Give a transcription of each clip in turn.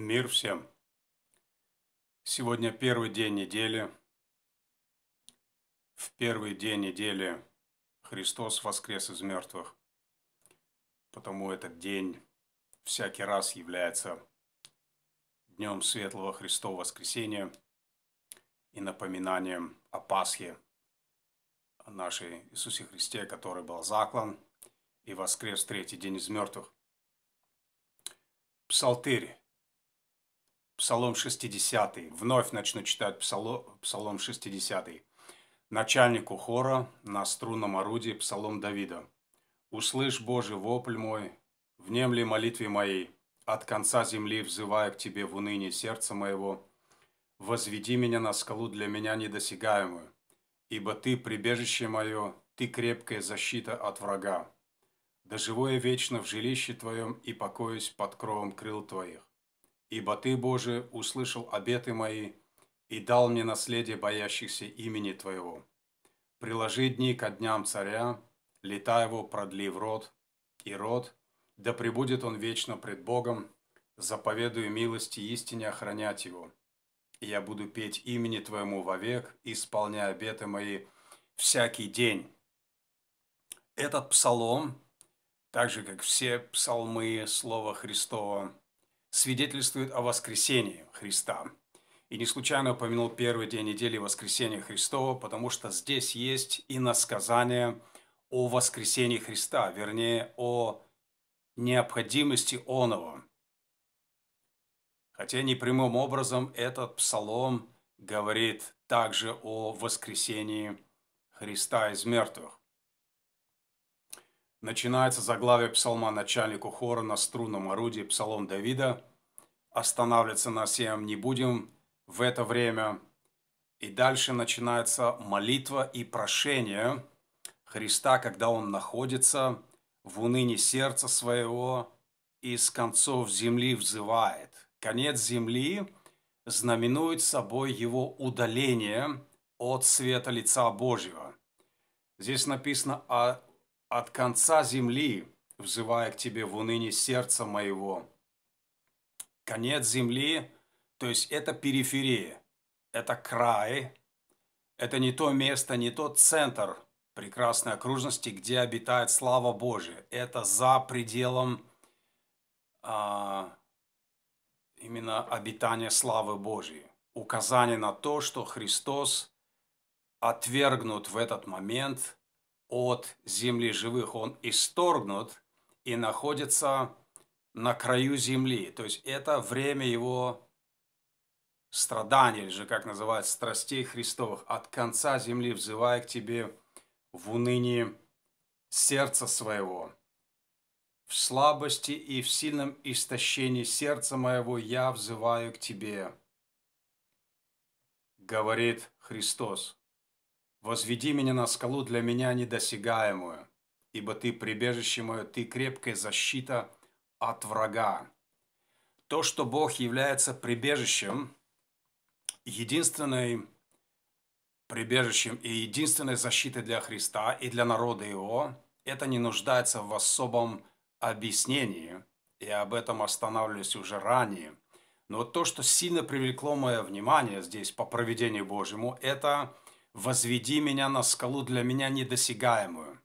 Мир всем! Сегодня первый день недели. В первый день недели Христос воскрес из мертвых. Потому этот день всякий раз является днем Светлого Христова воскресения и напоминанием о Пасхе, о нашей Иисусе Христе, который был заклан и воскрес третий день из мертвых. Псалтырь Псалом 60. Вновь начну читать Псалом 60. Начальнику хора на струнном орудии Псалом Давида. «Услышь, Боже, вопль мой, внемли молитве моей, от конца земли взывая к Тебе в унынии сердца моего. Возведи меня на скалу для меня недосягаемую, ибо Ты прибежище мое, Ты крепкая защита от врага. Доживу я вечно в жилище Твоем и покоюсь под кровом крыл Твоих. Ибо Ты, Боже, услышал обеты мои и дал мне наследие боящихся имени Твоего. Приложи дни ко дням царя, лета его продли в род, и род, да пребудет он вечно пред Богом, заповедую милости истине охранять его. И я буду петь имени Твоему вовек, исполняя обеты мои всякий день. Этот псалом, так же как все псалмы Слова Христова, свидетельствует о воскресении Христа. И не случайно упомянул первый день недели воскресения Христова, потому что здесь есть и насказание о воскресении Христа, вернее, о необходимости оного. Хотя непрямым образом этот псалом говорит также о воскресении Христа из мертвых. Начинается заглавие псалма начальнику хора на струнном орудии псалом Давида. Останавливаться на всем не будем в это время. И дальше начинается молитва и прошение Христа, когда он находится в унынии сердца своего и с концов земли взывает. Конец земли знаменует собой его удаление от света лица Божьего. Здесь написано о от конца земли, взывая к тебе в уныне сердца моего. Конец земли, то есть это периферия, это край, это не то место, не тот центр прекрасной окружности, где обитает слава Божия. Это за пределом а, именно обитания славы Божьей. Указание на то, что Христос отвергнут в этот момент – от земли живых он исторгнут и находится на краю земли. То есть это время его страданий, или же, как называют, страстей Христовых. От конца земли взывая к тебе в унынии сердца своего. В слабости и в сильном истощении сердца моего я взываю к тебе, говорит Христос. Возведи меня на скалу для меня недосягаемую, ибо ты прибежище мое, ты крепкая защита от врага. То, что Бог является прибежищем, единственной прибежищем и единственной защитой для Христа и для народа Его, это не нуждается в особом объяснении. Я об этом останавливались уже ранее. Но то, что сильно привлекло мое внимание здесь по проведению Божьему, это – возведи меня на скалу для меня недосягаемую.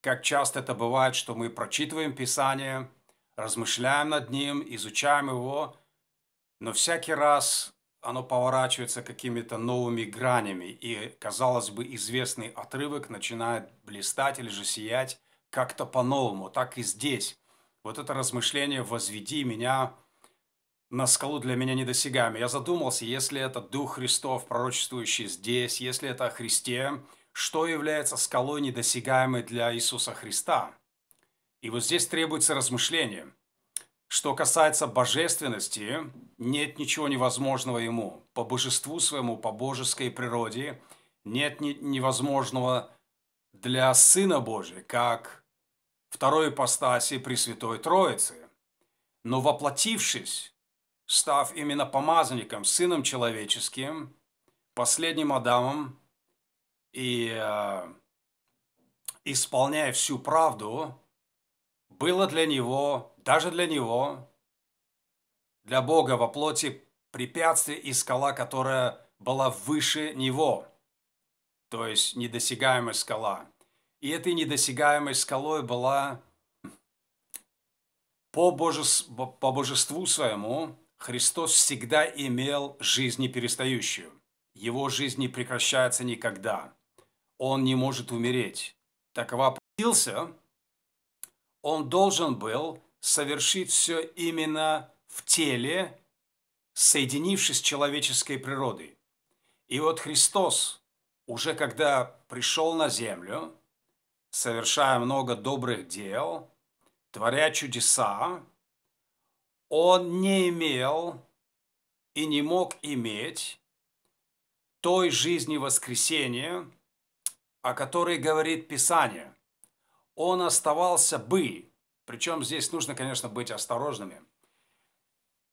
Как часто это бывает, что мы прочитываем Писание, размышляем над ним, изучаем его, но всякий раз оно поворачивается какими-то новыми гранями, и, казалось бы, известный отрывок начинает блистать или же сиять как-то по-новому, так и здесь. Вот это размышление «возведи меня на скалу для меня недосягаемый. Я задумался, если это Дух Христов, пророчествующий здесь, если это о Христе, что является скалой недосягаемой для Иисуса Христа? И вот здесь требуется размышление. Что касается божественности, нет ничего невозможного ему. По божеству своему, по божеской природе, нет ни- невозможного для Сына Божия, как второй ипостаси Пресвятой Троицы. Но воплотившись, став именно помазанником, сыном человеческим, последним Адамом и э, исполняя всю правду, было для него, даже для него, для Бога во плоти препятствие и скала, которая была выше него, то есть недосягаемая скала. И этой недосягаемой скалой была по, Божес- по божеству своему Христос всегда имел жизнь неперестающую. Его жизнь не прекращается никогда. Он не может умереть. Такова просился, он должен был совершить все именно в теле, соединившись с человеческой природой. И вот Христос, уже когда пришел на землю, совершая много добрых дел, творя чудеса, он не имел и не мог иметь той жизни воскресения, о которой говорит Писание. Он оставался бы, причем здесь нужно, конечно, быть осторожными,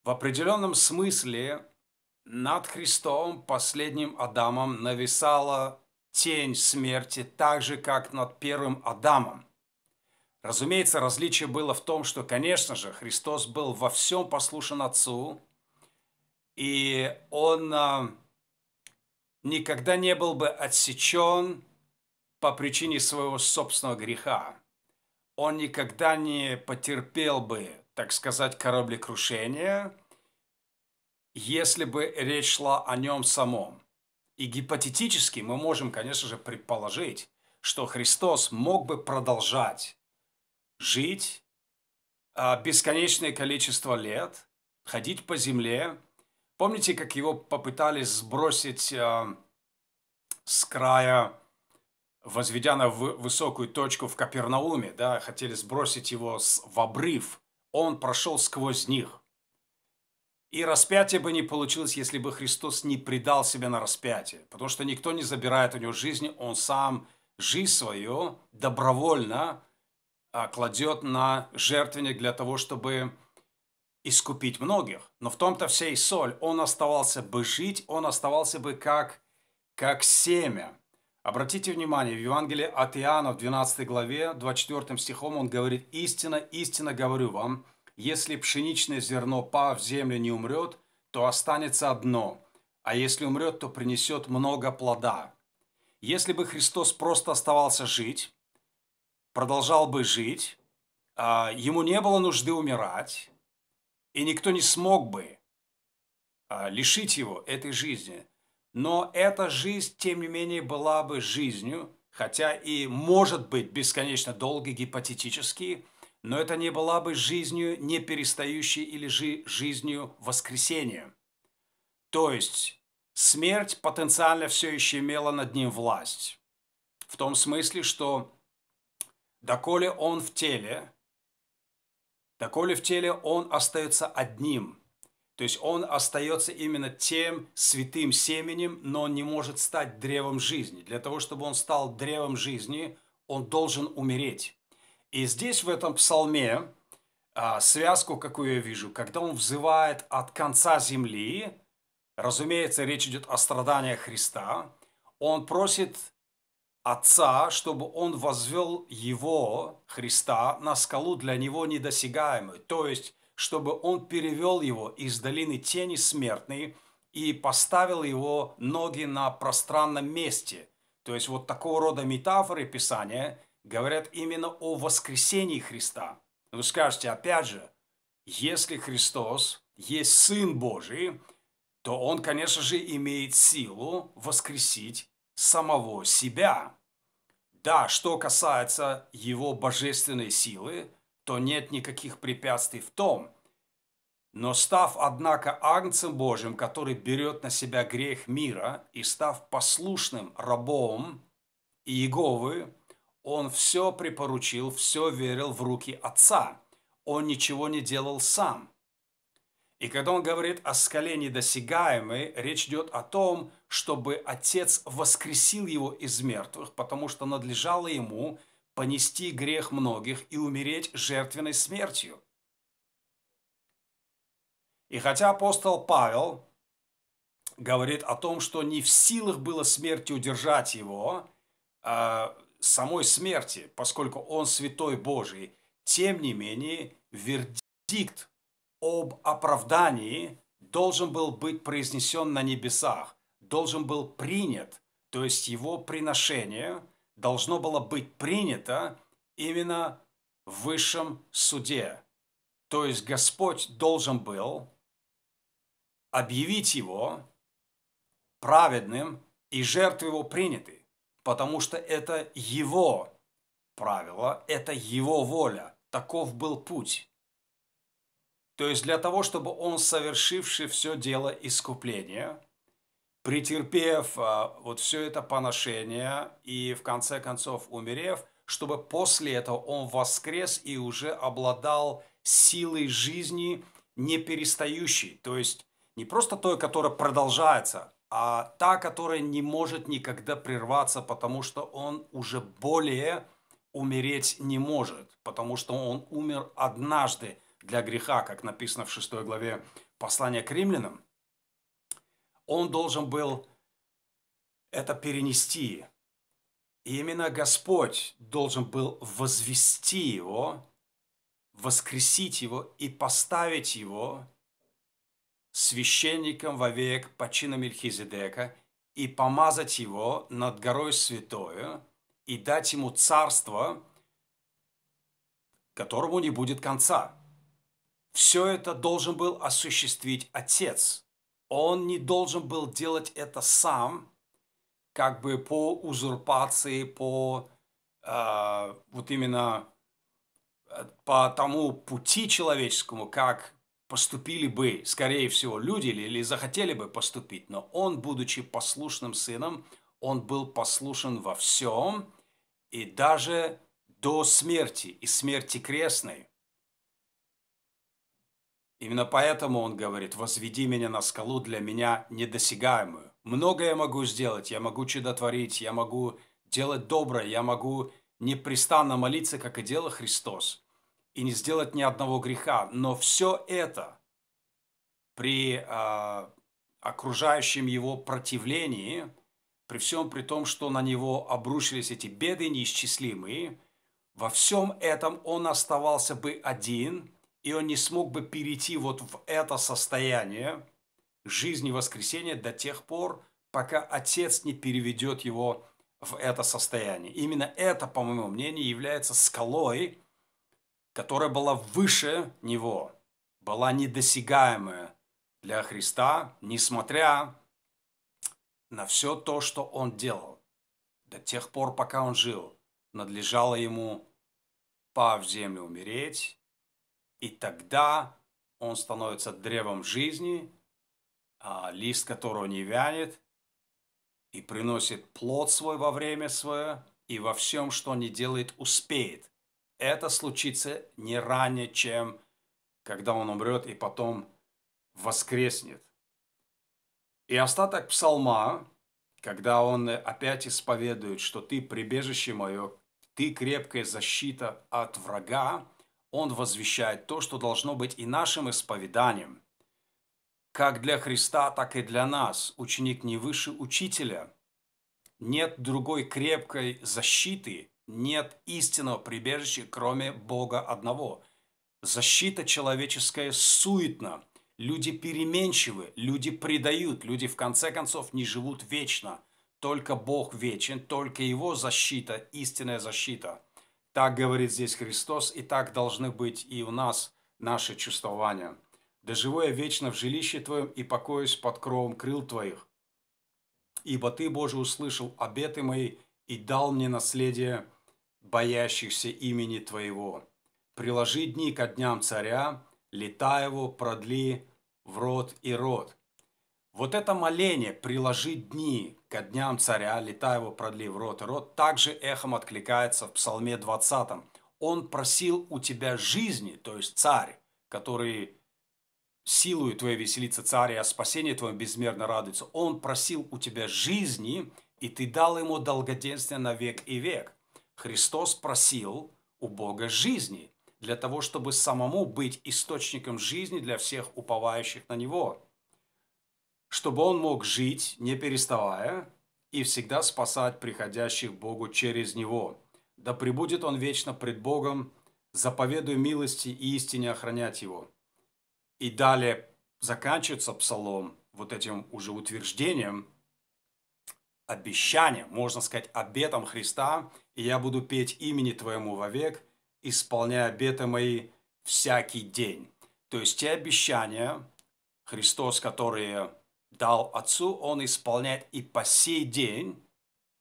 в определенном смысле над Христом, последним Адамом, нависала тень смерти, так же, как над первым Адамом. Разумеется, различие было в том, что, конечно же, Христос был во всем послушен Отцу, и Он а, никогда не был бы отсечен по причине своего собственного греха. Он никогда не потерпел бы, так сказать, кораблекрушение если бы речь шла о нем самом. И гипотетически мы можем, конечно же, предположить, что Христос мог бы продолжать жить а, бесконечное количество лет, ходить по земле. Помните, как его попытались сбросить а, с края, возведя на высокую точку в Капернауме, да, хотели сбросить его в обрыв. Он прошел сквозь них. И распятие бы не получилось, если бы Христос не предал себя на распятие. Потому что никто не забирает у него жизни, он сам жизнь свою добровольно а, кладет на жертвенник для того, чтобы искупить многих. Но в том-то вся и соль. Он оставался бы жить, он оставался бы как, как семя. Обратите внимание, в Евангелии от Иоанна в 12 главе, 24 стихом он говорит, «Истина, истина говорю вам, если пшеничное зерно, пав в землю, не умрет, то останется одно, а если умрет, то принесет много плода». Если бы Христос просто оставался жить, продолжал бы жить, а, ему не было нужды умирать, и никто не смог бы а, лишить его этой жизни. Но эта жизнь, тем не менее, была бы жизнью, хотя и может быть бесконечно долгой, гипотетически, но это не была бы жизнью не перестающей или жи жизнью воскресения. То есть смерть потенциально все еще имела над ним власть. В том смысле, что Доколе он в теле, доколе в теле он остается одним. То есть он остается именно тем святым семенем, но он не может стать древом жизни. Для того, чтобы он стал древом жизни, он должен умереть. И здесь в этом псалме а, связку, какую я вижу, когда он взывает от конца земли, разумеется, речь идет о страданиях Христа, он просит Отца, чтобы Он возвел Его, Христа, на скалу для Него недосягаемую, то есть, чтобы Он перевел Его из долины тени смертной и поставил Его ноги на пространном месте. То есть, вот такого рода метафоры Писания говорят именно о воскресении Христа. Вы скажете, опять же, если Христос есть Сын Божий, то Он, конечно же, имеет силу воскресить самого себя. Да, что касается его божественной силы, то нет никаких препятствий в том. Но став, однако, агнцем Божьим, который берет на себя грех мира, и став послушным рабом Иеговы, он все припоручил, все верил в руки Отца. Он ничего не делал сам. И когда он говорит о скале недосягаемой, речь идет о том, чтобы Отец воскресил его из мертвых, потому что надлежало ему понести грех многих и умереть жертвенной смертью. И хотя апостол Павел говорит о том, что не в силах было смерти удержать его, э, самой смерти, поскольку он святой Божий, тем не менее вердикт об оправдании должен был быть произнесен на небесах, должен был принят, то есть его приношение должно было быть принято именно в высшем суде. То есть Господь должен был объявить его праведным и жертвы его приняты, потому что это его правило, это его воля, таков был путь. То есть для того, чтобы он, совершивший все дело искупления, претерпев а, вот все это поношение и в конце концов умерев, чтобы после этого он воскрес и уже обладал силой жизни не перестающей, то есть не просто той, которая продолжается, а та, которая не может никогда прерваться, потому что он уже более умереть не может, потому что он умер однажды – для греха, как написано в 6 главе послания к римлянам, он должен был это перенести. И именно Господь должен был возвести его, воскресить его и поставить его священником вовек по чину Мельхизедека и помазать его над горой святою и дать ему царство, которому не будет конца – все это должен был осуществить Отец. Он не должен был делать это сам, как бы по узурпации, по э, вот именно э, по тому пути человеческому, как поступили бы, скорее всего, люди или, или захотели бы поступить. Но он, будучи послушным сыном, он был послушен во всем и даже до смерти и смерти крестной. Именно поэтому он говорит, возведи меня на скалу для меня недосягаемую. Много я могу сделать, я могу чудотворить, я могу делать доброе, я могу непрестанно молиться, как и делал Христос, и не сделать ни одного греха. Но все это при э, окружающем его противлении, при всем при том, что на него обрушились эти беды неисчислимые, во всем этом он оставался бы один – и он не смог бы перейти вот в это состояние жизни воскресения до тех пор, пока Отец не переведет его в это состояние. Именно это, по моему мнению, является скалой, которая была выше него, была недосягаемая для Христа, несмотря на все то, что он делал. До тех пор, пока он жил, надлежало ему пав в землю умереть, и тогда он становится древом жизни, а, лист которого не вянет, и приносит плод свой во время свое, и во всем, что не делает, успеет. Это случится не ранее, чем когда он умрет и потом воскреснет. И остаток псалма, когда он опять исповедует, что ты прибежище мое, ты крепкая защита от врага, он возвещает то, что должно быть и нашим исповеданием. Как для Христа, так и для нас ученик не выше учителя. Нет другой крепкой защиты, нет истинного прибежища, кроме Бога одного. Защита человеческая суетна. Люди переменчивы, люди предают, люди в конце концов не живут вечно. Только Бог вечен, только Его защита, истинная защита – так говорит здесь Христос, и так должны быть и у нас наши чувствования. Да живу я вечно в жилище Твоем и покоюсь под кровом крыл Твоих. Ибо Ты, Боже, услышал обеты мои и дал мне наследие боящихся имени Твоего. Приложи дни ко дням царя, лета его продли в род и род. Вот это моление «приложить дни ко дням царя, лета его продли в рот и рот» также эхом откликается в Псалме 20. «Он просил у тебя жизни, то есть царь, который силою твоей веселится царь, и о спасении твоем безмерно радуется. Он просил у тебя жизни, и ты дал ему долгоденствие на век и век». Христос просил у Бога жизни для того, чтобы самому быть источником жизни для всех уповающих на Него чтобы он мог жить, не переставая, и всегда спасать приходящих Богу через него. Да пребудет он вечно пред Богом, заповедуя милости и истине охранять его». И далее заканчивается псалом вот этим уже утверждением, обещанием, можно сказать, обетом Христа, и я буду петь имени Твоему вовек, исполняя обеты мои всякий день. То есть те обещания, Христос, которые дал отцу, он исполняет и по сей день,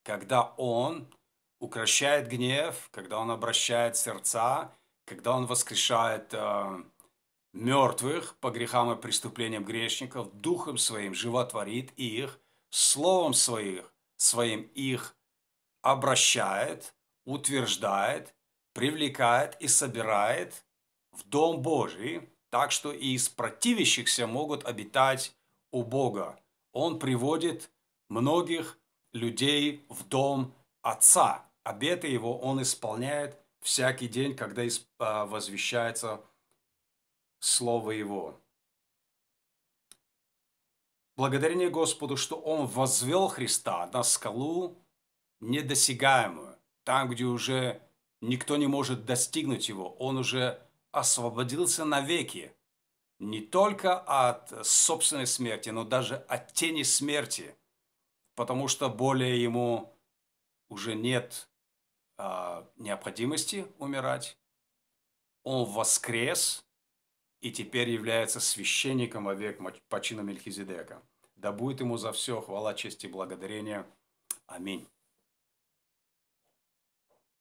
когда он укращает гнев, когда он обращает сердца, когда он воскрешает э, мертвых по грехам и преступлениям грешников, духом своим животворит их, словом своих, своим их обращает, утверждает, привлекает и собирает в Дом Божий, так что и из противящихся могут обитать у Бога. Он приводит многих людей в дом Отца. Обеты его он исполняет всякий день, когда а, возвещается Слово Его. Благодарение Господу, что Он возвел Христа на скалу недосягаемую, там, где уже никто не может достигнуть Его. Он уже освободился навеки не только от собственной смерти, но даже от тени смерти, потому что более ему уже нет а, необходимости умирать. Он воскрес и теперь является священником во век по чинам Мельхизедека. Да будет ему за все хвала, честь и благодарение. Аминь.